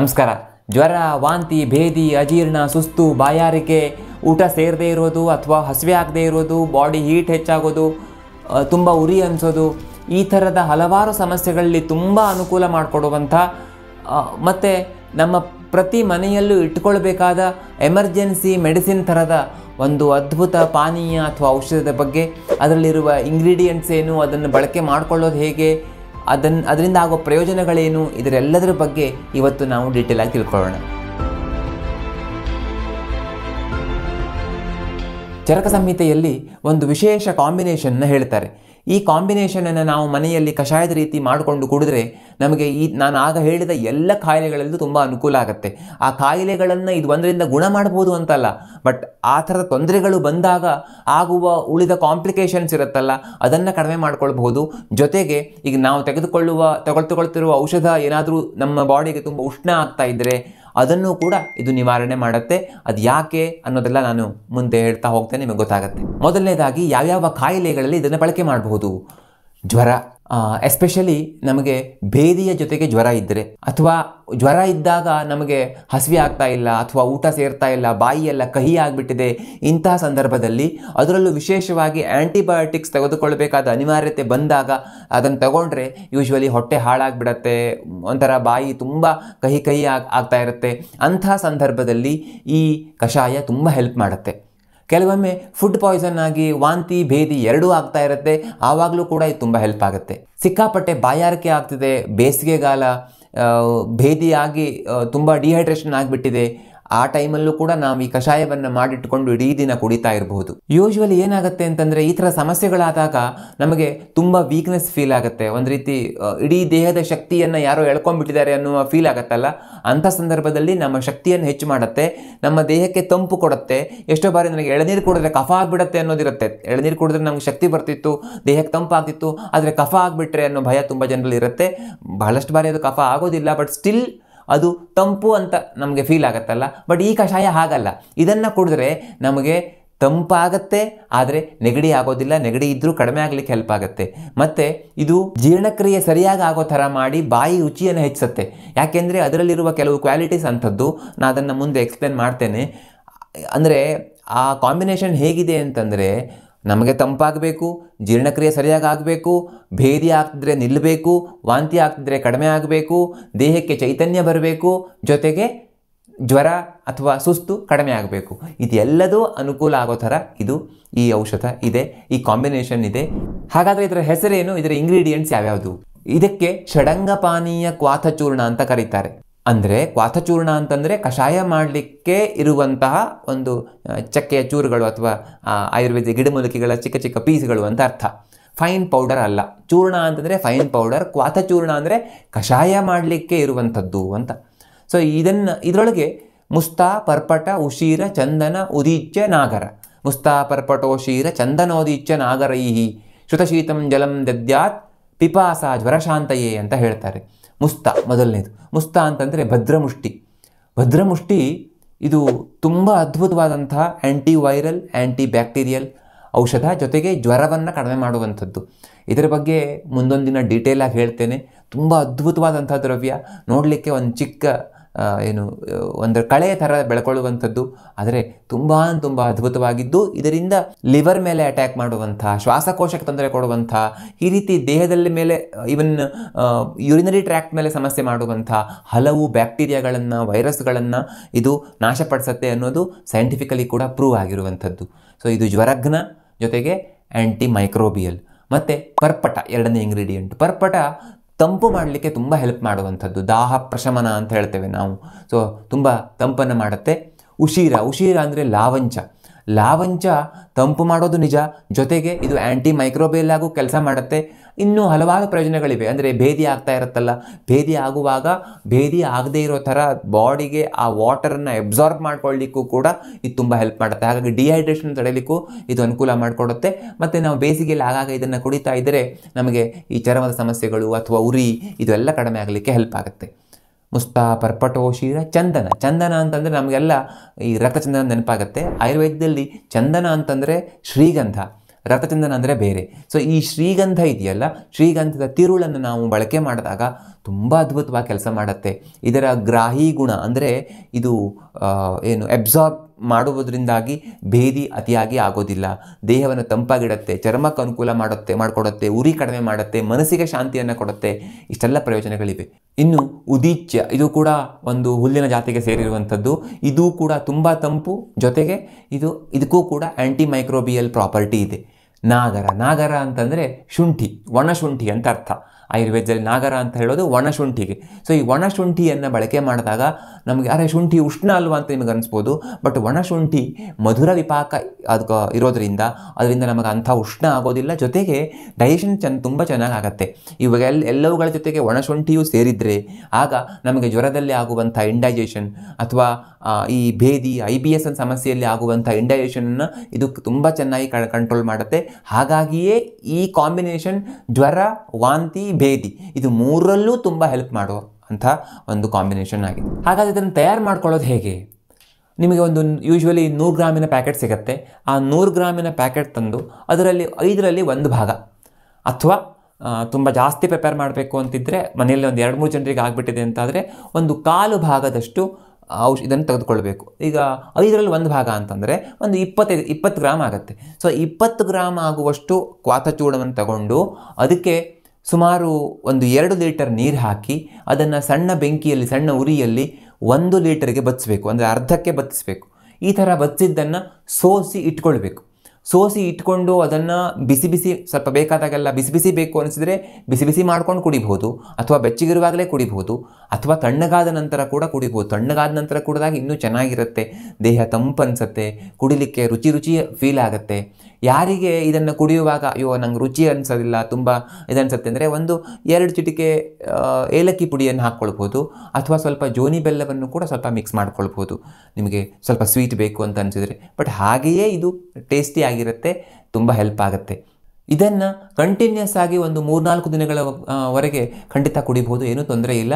ನಮಸ್ಕಾರ ಜ್ವರ ವಾಂತಿ ಭೇದಿ ಅಜೀರ್ಣ ಸುಸ್ತು ಬಾಯಾರಿಕೆ ಊಟ ಸೇರದೇ ಇರೋದು ಅಥವಾ ಹಸಿವೆ ಆಗದೇ ಇರೋದು ಬಾಡಿ ಹೀಟ್ ಹೆಚ್ಚಾಗೋದು ತುಂಬ ಉರಿ ಅನಿಸೋದು ಈ ಥರದ ಹಲವಾರು ಸಮಸ್ಯೆಗಳಲ್ಲಿ ತುಂಬ ಅನುಕೂಲ ಮಾಡಿಕೊಡುವಂಥ ಮತ್ತು ನಮ್ಮ ಪ್ರತಿ ಮನೆಯಲ್ಲೂ ಇಟ್ಕೊಳ್ಬೇಕಾದ ಎಮರ್ಜೆನ್ಸಿ ಮೆಡಿಸಿನ್ ಥರದ ಒಂದು ಅದ್ಭುತ ಪಾನೀಯ ಅಥವಾ ಔಷಧದ ಬಗ್ಗೆ ಅದರಲ್ಲಿರುವ ಇಂಗ್ರೀಡಿಯೆಂಟ್ಸ್ ಏನು ಅದನ್ನು ಬಳಕೆ ಮಾಡಿಕೊಳ್ಳೋದು ಹೇಗೆ ಅದನ್ ಅದರಿಂದ ಆಗೋ ಪ್ರಯೋಜನಗಳೇನು ಇದರೆಲ್ಲದರ ಬಗ್ಗೆ ಇವತ್ತು ನಾವು ಡೀಟೇಲ್ ಆಗಿ ತಿಳ್ಕೊಳ್ಳೋಣ ಚರಕ ಸಂಹಿತೆಯಲ್ಲಿ ಒಂದು ವಿಶೇಷ ಕಾಂಬಿನೇಷನ್ನ ಹೇಳ್ತಾರೆ ಈ ಕಾಂಬಿನೇಷನನ್ನು ನಾವು ಮನೆಯಲ್ಲಿ ಕಷಾಯದ ರೀತಿ ಮಾಡಿಕೊಂಡು ಕುಡಿದ್ರೆ ನಮಗೆ ಈ ನಾನು ಆಗ ಹೇಳಿದ ಎಲ್ಲ ಕಾಯಿಲೆಗಳಲ್ಲೂ ತುಂಬ ಅನುಕೂಲ ಆಗುತ್ತೆ ಆ ಕಾಯಿಲೆಗಳನ್ನು ಇದು ಒಂದರಿಂದ ಗುಣ ಮಾಡ್ಬೋದು ಅಂತಲ್ಲ ಬಟ್ ಆ ಥರದ ತೊಂದರೆಗಳು ಬಂದಾಗ ಆಗುವ ಉಳಿದ ಕಾಂಪ್ಲಿಕೇಶನ್ಸ್ ಇರುತ್ತಲ್ಲ ಅದನ್ನು ಕಡಿಮೆ ಮಾಡಿಕೊಳ್ಬಹುದು ಜೊತೆಗೆ ಈಗ ನಾವು ತೆಗೆದುಕೊಳ್ಳುವ ತಗೊಳ್ತುಕೊಳ್ತಿರುವ ಔಷಧ ಏನಾದರೂ ನಮ್ಮ ಬಾಡಿಗೆ ತುಂಬ ಉಷ್ಣ ಆಗ್ತಾ ಇದ್ದರೆ ಅದನ್ನು ಕೂಡ ಇದು ನಿವಾರಣೆ ಮಾಡುತ್ತೆ ಅದು ಯಾಕೆ ಅನ್ನೋದೆಲ್ಲ ನಾನು ಮುಂದೆ ಹೇಳ್ತಾ ಹೋಗ್ತೇನೆ ನಿಮಗೆ ಗೊತ್ತಾಗುತ್ತೆ ಮೊದಲನೇದಾಗಿ ಯಾವ್ಯಾವ ಕಾಯಿಲೆಗಳಲ್ಲಿ ಇದನ್ನು ಬಳಕೆ ಮಾಡಬಹುದು ಜ್ವರ ಎಸ್ಪೆಷಲಿ ನಮಗೆ ಭೇದಿಯ ಜೊತೆಗೆ ಜ್ವರ ಇದ್ದರೆ ಅಥವಾ ಜ್ವರ ಇದ್ದಾಗ ನಮಗೆ ಹಸಿವೆ ಆಗ್ತಾ ಇಲ್ಲ ಅಥವಾ ಊಟ ಸೇರ್ತಾ ಇಲ್ಲ ಬಾಯಿಯೆಲ್ಲ ಕಹಿ ಆಗಿಬಿಟ್ಟಿದೆ ಇಂತಹ ಸಂದರ್ಭದಲ್ಲಿ ಅದರಲ್ಲೂ ವಿಶೇಷವಾಗಿ ಆ್ಯಂಟಿಬಯೋಟಿಕ್ಸ್ ತೆಗೆದುಕೊಳ್ಳಬೇಕಾದ ಅನಿವಾರ್ಯತೆ ಬಂದಾಗ ಅದನ್ನು ತಗೊಂಡ್ರೆ ಯೂಶ್ವಲಿ ಹೊಟ್ಟೆ ಹಾಳಾಗಿಬಿಡತ್ತೆ ಒಂಥರ ಬಾಯಿ ತುಂಬ ಕಹಿ ಕಹಿ ಆಗ್ತಾ ಇರುತ್ತೆ ಅಂಥ ಸಂದರ್ಭದಲ್ಲಿ ಈ ಕಷಾಯ ತುಂಬ ಹೆಲ್ಪ್ ಮಾಡುತ್ತೆ ಕೆಲವೊಮ್ಮೆ ಫುಡ್ ಪಾಯ್ಸನ್ ಆಗಿ ವಾಂತಿ ಭೇದಿ ಎರಡೂ ಆಗ್ತಾ ಇರುತ್ತೆ ಆವಾಗಲೂ ಕೂಡ ಇದು ತುಂಬ ಹೆಲ್ಪ್ ಆಗುತ್ತೆ ಸಿಕ್ಕಾಪಟ್ಟೆ ಬಾಯಾರಿಕೆ ಆಗ್ತಿದೆ ಬೇಸಿಗೆಗಾಲ ಭೇದಿಯಾಗಿ ತುಂಬ ಡಿಹೈಡ್ರೇಷನ್ ಆಗಿಬಿಟ್ಟಿದೆ ಆ ಟೈಮಲ್ಲೂ ಕೂಡ ನಾವು ಈ ಕಷಾಯವನ್ನು ಮಾಡಿಟ್ಟುಕೊಂಡು ಇಡೀ ದಿನ ಕುಡಿತಾ ಇರಬಹುದು ಯೂಶ್ವಲಿ ಏನಾಗುತ್ತೆ ಅಂತಂದರೆ ಈ ಥರ ಸಮಸ್ಯೆಗಳಾದಾಗ ನಮಗೆ ತುಂಬ ವೀಕ್ನೆಸ್ ಫೀಲ್ ಆಗುತ್ತೆ ಒಂದು ರೀತಿ ಇಡೀ ದೇಹದ ಶಕ್ತಿಯನ್ನು ಯಾರೋ ಎಳ್ಕೊಂಡ್ಬಿಟ್ಟಿದ್ದಾರೆ ಅನ್ನುವ ಫೀಲ್ ಆಗುತ್ತಲ್ಲ ಅಂಥ ಸಂದರ್ಭದಲ್ಲಿ ನಮ್ಮ ಶಕ್ತಿಯನ್ನು ಹೆಚ್ಚು ಮಾಡುತ್ತೆ ನಮ್ಮ ದೇಹಕ್ಕೆ ತಂಪು ಕೊಡುತ್ತೆ ಎಷ್ಟೋ ಬಾರಿ ನನಗೆ ಎಳನೀರು ಕುಡಿದ್ರೆ ಕಫ ಆಗ್ಬಿಡುತ್ತೆ ಅನ್ನೋದಿರುತ್ತೆ ಎಳನೀರು ಕುಡಿದ್ರೆ ನಮಗೆ ಶಕ್ತಿ ಬರ್ತಿತ್ತು ದೇಹಕ್ಕೆ ತಂಪಾಗ್ತಿತ್ತು ಆದರೆ ಕಫ ಆಗಿಬಿಟ್ರೆ ಅನ್ನೋ ಭಯ ತುಂಬ ಜನರಲ್ಲಿ ಇರುತ್ತೆ ಬಹಳಷ್ಟು ಬಾರಿ ಅದು ಕಫ ಆಗೋದಿಲ್ಲ ಬಟ್ ಸ್ಟಿಲ್ ಅದು ತಂಪು ಅಂತ ನಮಗೆ ಫೀಲ್ ಆಗುತ್ತಲ್ಲ ಬಟ್ ಈ ಕಷಾಯ ಹಾಗಲ್ಲ ಇದನ್ನು ಕುಡಿದ್ರೆ ನಮಗೆ ತಂಪಾಗತ್ತೆ ಆದರೆ ನೆಗಡಿ ಆಗೋದಿಲ್ಲ ನೆಗಡಿ ಇದ್ದರೂ ಕಡಿಮೆ ಆಗಲಿಕ್ಕೆ ಹೆಲ್ಪ್ ಆಗುತ್ತೆ ಮತ್ತು ಇದು ಜೀರ್ಣಕ್ರಿಯೆ ಸರಿಯಾಗಿ ಆಗೋ ಥರ ಮಾಡಿ ಬಾಯಿ ರುಚಿಯನ್ನು ಹೆಚ್ಚಿಸುತ್ತೆ ಯಾಕೆಂದರೆ ಅದರಲ್ಲಿರುವ ಕೆಲವು ಕ್ವಾಲಿಟೀಸ್ ಅಂಥದ್ದು ನಾನು ಅದನ್ನು ಮುಂದೆ ಎಕ್ಸ್ಪ್ಲೇನ್ ಮಾಡ್ತೇನೆ ಅಂದರೆ ಆ ಕಾಂಬಿನೇಷನ್ ಹೇಗಿದೆ ಅಂತಂದರೆ ನಮಗೆ ತಂಪಾಗಬೇಕು ಜೀರ್ಣಕ್ರಿಯೆ ಸರಿಯಾಗಿ ಆಗಬೇಕು ಭೇದಿ ಆಗ್ತಿದ್ರೆ ನಿಲ್ಲಬೇಕು ವಾಂತಿ ಆಗ್ತಿದ್ರೆ ಕಡಿಮೆ ಆಗಬೇಕು ದೇಹಕ್ಕೆ ಚೈತನ್ಯ ಬರಬೇಕು ಜೊತೆಗೆ ಜ್ವರ ಅಥವಾ ಸುಸ್ತು ಕಡಿಮೆ ಆಗಬೇಕು ಇದೆಲ್ಲದೂ ಅನುಕೂಲ ಆಗೋ ಥರ ಇದು ಈ ಔಷಧ ಇದೆ ಈ ಕಾಂಬಿನೇಷನ್ ಇದೆ ಹಾಗಾದರೆ ಇದರ ಹೆಸರೇನು ಇದರ ಇಂಗ್ರೀಡಿಯೆಂಟ್ಸ್ ಯಾವ್ಯಾವುದು ಇದಕ್ಕೆ ಷಡಂಗಪಾನೀಯ ಕ್ವಾಥಚೂರ್ಣ ಅಂತ ಕರೀತಾರೆ ಅಂದರೆ ಕ್ವಾಥಚೂರ್ಣ ಅಂತಂದರೆ ಕಷಾಯ ಮಾಡಲಿಕ್ಕೆ ಇರುವಂತಹ ಒಂದು ಚಕ್ಕೆಯ ಚೂರುಗಳು ಅಥವಾ ಆಯುರ್ವೇದ ಗಿಡಮೂಲಿಕೆಗಳ ಚಿಕ್ಕ ಚಿಕ್ಕ ಪೀಸ್ಗಳು ಅಂತ ಅರ್ಥ ಫೈನ್ ಪೌಡರ್ ಅಲ್ಲ ಚೂರ್ಣ ಅಂತಂದರೆ ಫೈನ್ ಪೌಡರ್ ಕ್ವಾಥಚೂರ್ಣ ಅಂದರೆ ಕಷಾಯ ಮಾಡಲಿಕ್ಕೆ ಇರುವಂಥದ್ದು ಅಂತ ಸೊ ಇದನ್ನು ಇದರೊಳಗೆ ಮುಸ್ತಾ ಪರ್ಪಟ ಉಶೀರ ಚಂದನ ಉದೀಚ್ಯ ನಾಗರ ಮುಸ್ತಾ ಪರ್ಪಟೋಶೀರ ಚಂದನೋದೀಚ್ಯ ನಾಗರೈಹಿ ಶ್ರುತಶೀತಂ ಜಲಂ ದದ್ಯಾತ್ ಪಿಪಾಸ ಜ್ವರಶಾಂತಯೇ ಅಂತ ಹೇಳ್ತಾರೆ ಮುಸ್ತ ಮೊದಲನೇದು ಮುಸ್ತ ಅಂತಂದರೆ ಭದ್ರಮುಷ್ಟಿ ಭದ್ರಮುಷ್ಟಿ ಇದು ತುಂಬ ಅದ್ಭುತವಾದಂತಹ ಆ್ಯಂಟಿ ವೈರಲ್ ಆ್ಯಂಟಿ ಬ್ಯಾಕ್ಟೀರಿಯಲ್ ಔಷಧ ಜೊತೆಗೆ ಜ್ವರವನ್ನು ಕಡಿಮೆ ಮಾಡುವಂಥದ್ದು ಇದರ ಬಗ್ಗೆ ಮುಂದೊಂದು ದಿನ ಡೀಟೇಲಾಗಿ ಹೇಳ್ತೇನೆ ತುಂಬ ಅದ್ಭುತವಾದಂಥ ದ್ರವ್ಯ ನೋಡಲಿಕ್ಕೆ ಒಂದು ಚಿಕ್ಕ ಏನು ಒಂದು ಕಳೆಯ ಥರ ಬೆಳ್ಕೊಳ್ಳುವಂಥದ್ದು ಆದರೆ ತುಂಬ ತುಂಬ ಅದ್ಭುತವಾಗಿದ್ದು ಇದರಿಂದ ಲಿವರ್ ಮೇಲೆ ಅಟ್ಯಾಕ್ ಮಾಡುವಂಥ ಶ್ವಾಸಕೋಶಕ್ಕೆ ತೊಂದರೆ ಕೊಡುವಂಥ ಈ ರೀತಿ ದೇಹದಲ್ಲಿ ಮೇಲೆ ಈವನ್ ಯೂರಿನರಿ ಟ್ರ್ಯಾಕ್ಟ್ ಮೇಲೆ ಸಮಸ್ಯೆ ಮಾಡುವಂಥ ಹಲವು ಬ್ಯಾಕ್ಟೀರಿಯಾಗಳನ್ನು ವೈರಸ್ಗಳನ್ನು ಇದು ನಾಶಪಡಿಸುತ್ತೆ ಅನ್ನೋದು ಸೈಂಟಿಫಿಕಲಿ ಕೂಡ ಪ್ರೂವ್ ಆಗಿರುವಂಥದ್ದು ಸೊ ಇದು ಜ್ವರಘ್ನ ಜೊತೆಗೆ ಆ್ಯಂಟಿ ಮೈಕ್ರೋಬಿಯಲ್ ಮತ್ತು ಪರ್ಪಟ ಎರಡನೇ ಇಂಗ್ರೀಡಿಯೆಂಟ್ ಪರ್ಪಟ ತಂಪು ಮಾಡಲಿಕ್ಕೆ ತುಂಬ ಹೆಲ್ಪ್ ಮಾಡುವಂಥದ್ದು ದಾಹ ಪ್ರಶಮನ ಅಂತ ಹೇಳ್ತೇವೆ ನಾವು ಸೊ ತುಂಬ ತಂಪನ್ನು ಮಾಡುತ್ತೆ ಉಶೀರ ಉಶೀರ ಅಂದರೆ ಲಾವಂಚ ಲಾವಂಚ ತಂಪು ಮಾಡೋದು ನಿಜ ಜೊತೆಗೆ ಇದು ಆ್ಯಂಟಿ ಮೈಕ್ರೋಬೇಲ್ ಆಗು ಕೆಲಸ ಮಾಡುತ್ತೆ ಇನ್ನೂ ಹಲವಾರು ಪ್ರಯೋಜನಗಳಿವೆ ಅಂದರೆ ಭೇದಿ ಆಗ್ತಾ ಇರುತ್ತಲ್ಲ ಭೇದಿ ಆಗುವಾಗ ಭೇದಿ ಆಗದೇ ಇರೋ ಥರ ಬಾಡಿಗೆ ಆ ವಾಟರನ್ನು ಎಬ್ಸಾರ್ಬ್ ಮಾಡ್ಕೊಳ್ಳಿಕ್ಕೂ ಕೂಡ ಇದು ತುಂಬ ಹೆಲ್ಪ್ ಮಾಡುತ್ತೆ ಹಾಗಾಗಿ ಡಿಹೈಡ್ರೇಷನ್ ತಡೆಯಲಿಕ್ಕೂ ಇದು ಅನುಕೂಲ ಮಾಡಿಕೊಡುತ್ತೆ ಮತ್ತು ನಾವು ಬೇಸಿಗೆಯಲ್ಲಿ ಆಗಾಗ ಇದನ್ನು ಕುಡಿತಾ ಇದ್ದರೆ ನಮಗೆ ಈ ಚರ್ಮದ ಸಮಸ್ಯೆಗಳು ಅಥವಾ ಉರಿ ಇದೆಲ್ಲ ಕಡಿಮೆ ಆಗಲಿಕ್ಕೆ ಹೆಲ್ಪ್ ಆಗುತ್ತೆ ಪರ್ಪಟೋ ಶೀರ ಚಂದನ ಚಂದನ ಅಂತಂದರೆ ನಮಗೆಲ್ಲ ಈ ರಕ್ತಚಂದನ ನೆನಪಾಗುತ್ತೆ ಆಯುರ್ವೇದದಲ್ಲಿ ಚಂದನ ಅಂತಂದರೆ ಶ್ರೀಗಂಧ ರಕ್ತಚಂದನ ಅಂದರೆ ಬೇರೆ ಸೊ ಈ ಶ್ರೀಗಂಧ ಇದೆಯಲ್ಲ ಶ್ರೀಗಂಧದ ತಿರುಳನ್ನು ನಾವು ಬಳಕೆ ಮಾಡಿದಾಗ ತುಂಬ ಅದ್ಭುತವಾಗಿ ಕೆಲಸ ಮಾಡುತ್ತೆ ಇದರ ಗ್ರಾಹಿ ಗುಣ ಅಂದರೆ ಇದು ಏನು ಎಬ್ಸಾರ್ಬ್ ಮಾಡುವುದರಿಂದಾಗಿ ಭೇದಿ ಅತಿಯಾಗಿ ಆಗೋದಿಲ್ಲ ದೇಹವನ್ನು ತಂಪಾಗಿಡತ್ತೆ ಚರ್ಮಕ್ಕೆ ಅನುಕೂಲ ಮಾಡುತ್ತೆ ಮಾಡಿಕೊಡುತ್ತೆ ಉರಿ ಕಡಿಮೆ ಮಾಡುತ್ತೆ ಮನಸ್ಸಿಗೆ ಶಾಂತಿಯನ್ನು ಕೊಡುತ್ತೆ ಇಷ್ಟೆಲ್ಲ ಪ್ರಯೋಜನಗಳಿವೆ ಇನ್ನು ಉದೀಚ್ಯ ಇದು ಕೂಡ ಒಂದು ಹುಲ್ಲಿನ ಜಾತಿಗೆ ಸೇರಿರುವಂಥದ್ದು ಇದು ಕೂಡ ತುಂಬ ತಂಪು ಜೊತೆಗೆ ಇದು ಇದಕ್ಕೂ ಕೂಡ ಆ್ಯಂಟಿ ಮೈಕ್ರೋಬಿಯಲ್ ಪ್ರಾಪರ್ಟಿ ಇದೆ ನಾಗರ ನಾಗರ ಅಂತಂದರೆ ಶುಂಠಿ ಒಣಶುಂಠಿ ಅಂತ ಅರ್ಥ ಆಯುರ್ವೇದದಲ್ಲಿ ನಾಗರ ಅಂತ ಹೇಳೋದು ಒಣಶುಂಠಿಗೆ ಸೊ ಈ ಒಣಶುಂಠಿಯನ್ನು ಬಳಕೆ ಮಾಡಿದಾಗ ನಮಗೆ ಅರೆ ಶುಂಠಿ ಉಷ್ಣ ಅಲ್ವಾ ಅಂತ ನಿಮಗೆ ಅನಿಸ್ಬೋದು ಬಟ್ ಒಣ ಶುಂಠಿ ಮಧುರ ವಿಪಾಕ ಅದು ಇರೋದರಿಂದ ಅದರಿಂದ ನಮಗೆ ಅಂಥ ಉಷ್ಣ ಆಗೋದಿಲ್ಲ ಜೊತೆಗೆ ಡೈಜೆಷನ್ ಚೆನ್ನ ತುಂಬ ಚೆನ್ನಾಗಿ ಆಗುತ್ತೆ ಇವಾಗ ಎಲ್ಲ ಎಲ್ಲವುಗಳ ಜೊತೆಗೆ ಒಣ ಶುಂಠಿಯೂ ಸೇರಿದರೆ ಆಗ ನಮಗೆ ಜ್ವರದಲ್ಲಿ ಆಗುವಂಥ ಇಂಡೈಜೇಷನ್ ಅಥವಾ ಈ ಭೇದಿ ಐ ಬಿ ಎಸ್ ಸಮಸ್ಯೆಯಲ್ಲಿ ಆಗುವಂಥ ಇಂಡೈಜೇಷನನ್ನು ಇದು ತುಂಬ ಚೆನ್ನಾಗಿ ಕಂಟ್ರೋಲ್ ಮಾಡುತ್ತೆ ಹಾಗಾಗಿಯೇ ಈ ಕಾಂಬಿನೇಷನ್ ಜ್ವರ ವಾಂತಿ ಭೇದಿ ಇದು ಮೂರಲ್ಲೂ ತುಂಬ ಹೆಲ್ಪ್ ಮಾಡುವ ಅಂತ ಒಂದು ಕಾಂಬಿನೇಷನ್ ಆಗಿದೆ ಹಾಗಾದರೆ ಇದನ್ನು ತಯಾರು ಮಾಡ್ಕೊಳ್ಳೋದು ಹೇಗೆ ನಿಮಗೆ ಒಂದು ಯೂಶ್ವಲಿ ನೂರು ಗ್ರಾಮಿನ ಪ್ಯಾಕೆಟ್ ಸಿಗುತ್ತೆ ಆ ನೂರು ಗ್ರಾಮಿನ ಪ್ಯಾಕೆಟ್ ತಂದು ಅದರಲ್ಲಿ ಐದರಲ್ಲಿ ಒಂದು ಭಾಗ ಅಥವಾ ತುಂಬ ಜಾಸ್ತಿ ಪ್ರಿಪೇರ್ ಮಾಡಬೇಕು ಅಂತಿದ್ದರೆ ಮನೆಯಲ್ಲಿ ಒಂದು ಎರಡು ಮೂರು ಜನರಿಗೆ ಆಗಿಬಿಟ್ಟಿದೆ ಅಂತಾದರೆ ಒಂದು ಕಾಲು ಭಾಗದಷ್ಟು ಔಷ ಇದನ್ನು ತೆಗೆದುಕೊಳ್ಬೇಕು ಈಗ ಐದರಲ್ಲಿ ಒಂದು ಭಾಗ ಅಂತಂದರೆ ಒಂದು ಇಪ್ಪತ್ತೈದು ಇಪ್ಪತ್ತು ಗ್ರಾಮ್ ಆಗುತ್ತೆ ಸೊ ಇಪ್ಪತ್ತು ಗ್ರಾಮ್ ಆಗುವಷ್ಟು ಕ್ವಾತಚೂಡವನ್ನು ತಗೊಂಡು ಅದಕ್ಕೆ ಸುಮಾರು ಒಂದು ಎರಡು ಲೀಟರ್ ನೀರು ಹಾಕಿ ಅದನ್ನು ಸಣ್ಣ ಬೆಂಕಿಯಲ್ಲಿ ಸಣ್ಣ ಉರಿಯಲ್ಲಿ ಒಂದು ಲೀಟರ್ಗೆ ಬತ್ತಿಸ್ಬೇಕು ಅಂದರೆ ಅರ್ಧಕ್ಕೆ ಬತ್ತಿಸ್ಬೇಕು ಈ ಥರ ಬತ್ತಿದ್ದನ್ನು ಸೋಸಿ ಇಟ್ಕೊಳ್ಬೇಕು ಸೋಸಿ ಇಟ್ಕೊಂಡು ಅದನ್ನು ಬಿಸಿ ಬಿಸಿ ಸ್ವಲ್ಪ ಬೇಕಾದಾಗೆಲ್ಲ ಬಿಸಿ ಬಿಸಿ ಬೇಕು ಅನಿಸಿದರೆ ಬಿಸಿ ಬಿಸಿ ಮಾಡ್ಕೊಂಡು ಕುಡಿಬಹುದು ಅಥವಾ ಬೆಚ್ಚಗಿರುವಾಗಲೇ ಕುಡಿಬಹುದು ಅಥವಾ ತಣ್ಣಗಾದ ನಂತರ ಕೂಡ ಕುಡಿಬಹುದು ತಣ್ಣಗಾದ ನಂತರ ಕುಡಿದಾಗ ಇನ್ನೂ ಚೆನ್ನಾಗಿರುತ್ತೆ ದೇಹ ತಂಪು ತಂಪನ್ಸುತ್ತೆ ಕುಡಿಲಿಕ್ಕೆ ರುಚಿ ರುಚಿ ಫೀಲ್ ಆಗುತ್ತೆ ಯಾರಿಗೆ ಇದನ್ನು ಕುಡಿಯುವಾಗ ಅಯ್ಯೋ ನಂಗೆ ರುಚಿ ಅನಿಸೋದಿಲ್ಲ ತುಂಬ ಇದನ್ಸುತ್ತೆ ಅಂದರೆ ಒಂದು ಎರಡು ಚಿಟಿಕೆ ಏಲಕ್ಕಿ ಪುಡಿಯನ್ನು ಹಾಕ್ಕೊಳ್ಬೋದು ಅಥವಾ ಸ್ವಲ್ಪ ಜೋನಿ ಬೆಲ್ಲವನ್ನು ಕೂಡ ಸ್ವಲ್ಪ ಮಿಕ್ಸ್ ಮಾಡ್ಕೊಳ್ಬೋದು ನಿಮಗೆ ಸ್ವಲ್ಪ ಸ್ವೀಟ್ ಬೇಕು ಅಂತ ಅನಿಸಿದರೆ ಬಟ್ ಹಾಗೆಯೇ ಇದು ಟೇಸ್ಟಿ ಆಗಿರುತ್ತೆ ತುಂಬ ಹೆಲ್ಪ್ ಆಗುತ್ತೆ ಇದನ್ನು ಕಂಟಿನ್ಯೂಸ್ ಆಗಿ ಒಂದು ಮೂರ್ನಾಲ್ಕು ದಿನಗಳವರೆಗೆ ಖಂಡಿತ ಕುಡಿಬೋದು ಏನೂ ತೊಂದರೆ ಇಲ್ಲ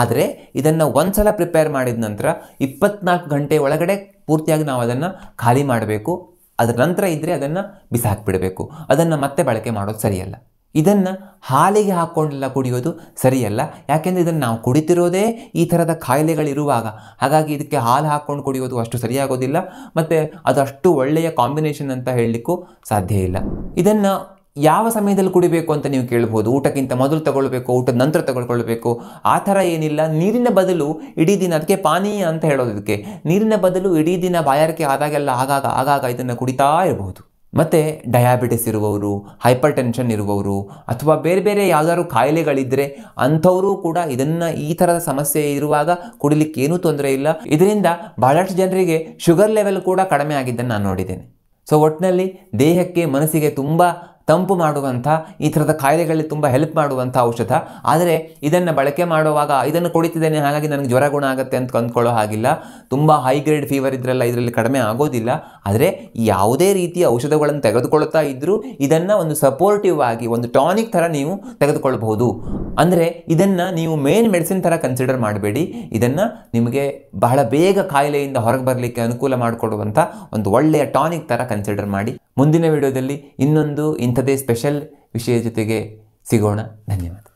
ಆದರೆ ಇದನ್ನು ಒಂದು ಸಲ ಪ್ರಿಪೇರ್ ಮಾಡಿದ ನಂತರ ಇಪ್ಪತ್ನಾಲ್ಕು ಗಂಟೆ ಒಳಗಡೆ ಪೂರ್ತಿಯಾಗಿ ನಾವು ಅದನ್ನು ಖಾಲಿ ಮಾಡಬೇಕು ಅದರ ನಂತರ ಇದ್ದರೆ ಅದನ್ನು ಬಿಸಾಕಿಬಿಡಬೇಕು ಅದನ್ನು ಮತ್ತೆ ಬಳಕೆ ಮಾಡೋದು ಸರಿಯಲ್ಲ ಇದನ್ನು ಹಾಲಿಗೆ ಹಾಕ್ಕೊಂಡೆಲ್ಲ ಕುಡಿಯೋದು ಸರಿಯಲ್ಲ ಯಾಕೆಂದರೆ ಇದನ್ನು ನಾವು ಕುಡಿತಿರೋದೇ ಈ ಥರದ ಕಾಯಿಲೆಗಳಿರುವಾಗ ಹಾಗಾಗಿ ಇದಕ್ಕೆ ಹಾಲು ಹಾಕ್ಕೊಂಡು ಕುಡಿಯೋದು ಅಷ್ಟು ಸರಿಯಾಗೋದಿಲ್ಲ ಮತ್ತು ಅದು ಅಷ್ಟು ಒಳ್ಳೆಯ ಕಾಂಬಿನೇಷನ್ ಅಂತ ಹೇಳಲಿಕ್ಕೂ ಸಾಧ್ಯ ಇಲ್ಲ ಇದನ್ನು ಯಾವ ಸಮಯದಲ್ಲಿ ಕುಡಿಬೇಕು ಅಂತ ನೀವು ಕೇಳ್ಬೋದು ಊಟಕ್ಕಿಂತ ಮೊದಲು ತಗೊಳ್ಬೇಕು ಊಟದ ನಂತರ ತಗೊಳ್ಕೊಳ್ಬೇಕು ಆ ಥರ ಏನಿಲ್ಲ ನೀರಿನ ಬದಲು ಇಡೀ ದಿನ ಅದಕ್ಕೆ ಪಾನೀಯ ಅಂತ ಹೇಳೋದು ಇದಕ್ಕೆ ನೀರಿನ ಬದಲು ಇಡೀ ದಿನ ಬಾಯಾರಿಕೆ ಆದಾಗೆಲ್ಲ ಆಗಾಗ ಆಗಾಗ ಇದನ್ನು ಕುಡಿತಾ ಇರಬಹುದು ಮತ್ತು ಡಯಾಬಿಟಿಸ್ ಇರುವವರು ಹೈಪರ್ ಟೆನ್ಷನ್ ಇರುವವರು ಅಥವಾ ಬೇರೆ ಬೇರೆ ಯಾವುದಾದ್ರು ಕಾಯಿಲೆಗಳಿದ್ದರೆ ಅಂಥವರು ಕೂಡ ಇದನ್ನು ಈ ಥರದ ಸಮಸ್ಯೆ ಇರುವಾಗ ಕುಡಿಲಿಕ್ಕೆ ಏನೂ ತೊಂದರೆ ಇಲ್ಲ ಇದರಿಂದ ಬಹಳಷ್ಟು ಜನರಿಗೆ ಶುಗರ್ ಲೆವೆಲ್ ಕೂಡ ಕಡಿಮೆ ಆಗಿದ್ದನ್ನು ನಾನು ನೋಡಿದ್ದೇನೆ ಸೊ ಒಟ್ಟಿನಲ್ಲಿ ದೇಹಕ್ಕೆ ಮನಸ್ಸಿಗೆ ತುಂಬ ತಂಪು ಮಾಡುವಂಥ ಈ ಥರದ ಕಾಯಿಲೆಗಳಲ್ಲಿ ತುಂಬ ಹೆಲ್ಪ್ ಮಾಡುವಂಥ ಔಷಧ ಆದರೆ ಇದನ್ನು ಬಳಕೆ ಮಾಡುವಾಗ ಇದನ್ನು ಕುಡಿತಿದ್ದೇನೆ ಹಾಗಾಗಿ ನನಗೆ ಜ್ವರ ಗುಣ ಆಗುತ್ತೆ ಅಂತ ಅಂದ್ಕೊಳ್ಳೋ ಹಾಗಿಲ್ಲ ತುಂಬ ಹೈ ಗ್ರೇಡ್ ಫೀವರ್ ಇದ್ರೆಲ್ಲ ಇದರಲ್ಲಿ ಕಡಿಮೆ ಆಗೋದಿಲ್ಲ ಆದರೆ ಯಾವುದೇ ರೀತಿಯ ಔಷಧಗಳನ್ನು ತೆಗೆದುಕೊಳ್ತಾ ಇದ್ದರೂ ಇದನ್ನು ಒಂದು ಸಪೋರ್ಟಿವ್ ಆಗಿ ಒಂದು ಟಾನಿಕ್ ಥರ ನೀವು ತೆಗೆದುಕೊಳ್ಳಬಹುದು ಅಂದರೆ ಇದನ್ನು ನೀವು ಮೇನ್ ಮೆಡಿಸಿನ್ ಥರ ಕನ್ಸಿಡರ್ ಮಾಡಬೇಡಿ ಇದನ್ನು ನಿಮಗೆ ಬಹಳ ಬೇಗ ಕಾಯಿಲೆಯಿಂದ ಹೊರಗೆ ಬರಲಿಕ್ಕೆ ಅನುಕೂಲ ಮಾಡಿಕೊಡುವಂಥ ಒಂದು ಒಳ್ಳೆಯ ಟಾನಿಕ್ ಥರ ಕನ್ಸಿಡರ್ ಮಾಡಿ ಮುಂದಿನ ವಿಡಿಯೋದಲ್ಲಿ ಇನ್ನೊಂದು ಇಂಥದೇ ಸ್ಪೆಷಲ್ ವಿಷಯ ಜೊತೆಗೆ ಸಿಗೋಣ ಧನ್ಯವಾದ